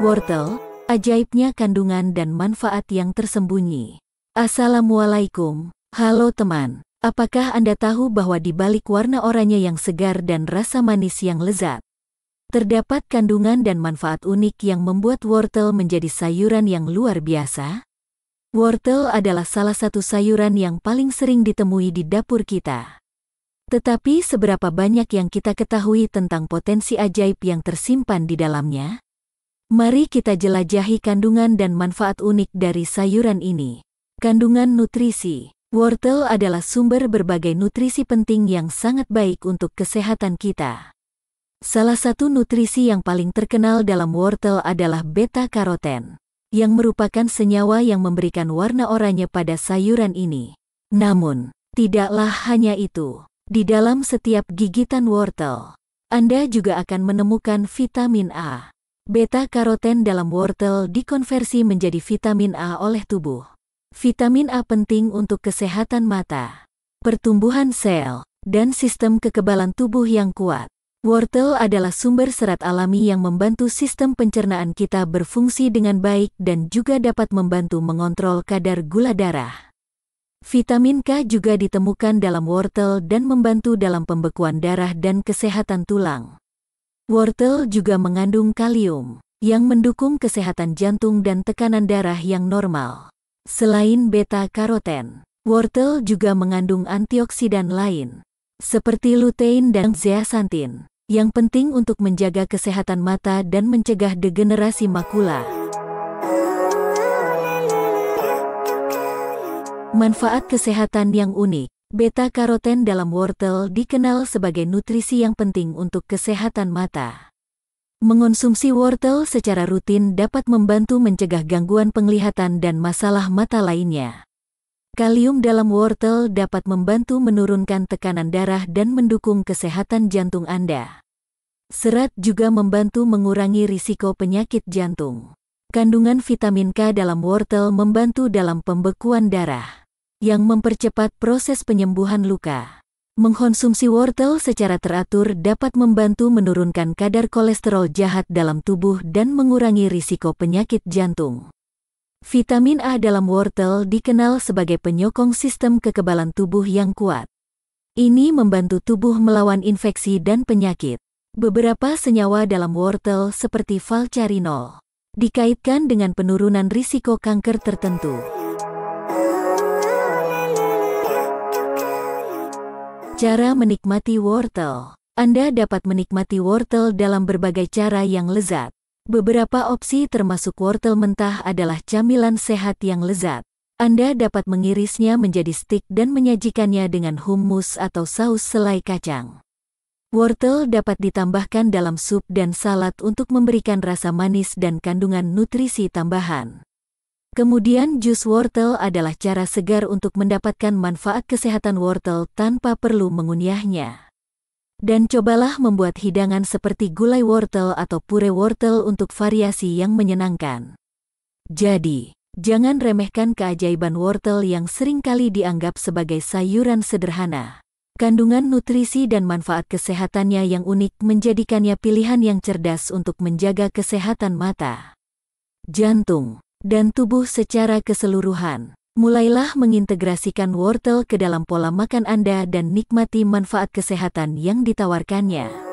Wortel, ajaibnya kandungan dan manfaat yang tersembunyi. Assalamualaikum, halo teman. Apakah Anda tahu bahwa di balik warna oranye yang segar dan rasa manis yang lezat, terdapat kandungan dan manfaat unik yang membuat wortel menjadi sayuran yang luar biasa? Wortel adalah salah satu sayuran yang paling sering ditemui di dapur kita. Tetapi seberapa banyak yang kita ketahui tentang potensi ajaib yang tersimpan di dalamnya? Mari kita jelajahi kandungan dan manfaat unik dari sayuran ini. Kandungan nutrisi Wortel adalah sumber berbagai nutrisi penting yang sangat baik untuk kesehatan kita. Salah satu nutrisi yang paling terkenal dalam wortel adalah beta-karoten, yang merupakan senyawa yang memberikan warna oranye pada sayuran ini. Namun, tidaklah hanya itu. Di dalam setiap gigitan wortel, Anda juga akan menemukan vitamin A Beta-karoten dalam wortel dikonversi menjadi vitamin A oleh tubuh. Vitamin A penting untuk kesehatan mata, pertumbuhan sel, dan sistem kekebalan tubuh yang kuat. Wortel adalah sumber serat alami yang membantu sistem pencernaan kita berfungsi dengan baik dan juga dapat membantu mengontrol kadar gula darah. Vitamin K juga ditemukan dalam wortel dan membantu dalam pembekuan darah dan kesehatan tulang. Wortel juga mengandung kalium, yang mendukung kesehatan jantung dan tekanan darah yang normal. Selain beta-karoten, wortel juga mengandung antioksidan lain, seperti lutein dan zeaxanthin, yang penting untuk menjaga kesehatan mata dan mencegah degenerasi makula. Manfaat kesehatan yang unik Beta-karoten dalam wortel dikenal sebagai nutrisi yang penting untuk kesehatan mata. Mengonsumsi wortel secara rutin dapat membantu mencegah gangguan penglihatan dan masalah mata lainnya. Kalium dalam wortel dapat membantu menurunkan tekanan darah dan mendukung kesehatan jantung Anda. Serat juga membantu mengurangi risiko penyakit jantung. Kandungan vitamin K dalam wortel membantu dalam pembekuan darah yang mempercepat proses penyembuhan luka. Mengkonsumsi wortel secara teratur dapat membantu menurunkan kadar kolesterol jahat dalam tubuh dan mengurangi risiko penyakit jantung. Vitamin A dalam wortel dikenal sebagai penyokong sistem kekebalan tubuh yang kuat. Ini membantu tubuh melawan infeksi dan penyakit. Beberapa senyawa dalam wortel seperti valcarinol dikaitkan dengan penurunan risiko kanker tertentu. Cara menikmati wortel. Anda dapat menikmati wortel dalam berbagai cara yang lezat. Beberapa opsi termasuk wortel mentah adalah camilan sehat yang lezat. Anda dapat mengirisnya menjadi stik dan menyajikannya dengan hummus atau saus selai kacang. Wortel dapat ditambahkan dalam sup dan salad untuk memberikan rasa manis dan kandungan nutrisi tambahan. Kemudian jus wortel adalah cara segar untuk mendapatkan manfaat kesehatan wortel tanpa perlu mengunyahnya. Dan cobalah membuat hidangan seperti gulai wortel atau pure wortel untuk variasi yang menyenangkan. Jadi, jangan remehkan keajaiban wortel yang seringkali dianggap sebagai sayuran sederhana. Kandungan nutrisi dan manfaat kesehatannya yang unik menjadikannya pilihan yang cerdas untuk menjaga kesehatan mata, jantung, dan tubuh secara keseluruhan. Mulailah mengintegrasikan wortel ke dalam pola makan Anda dan nikmati manfaat kesehatan yang ditawarkannya.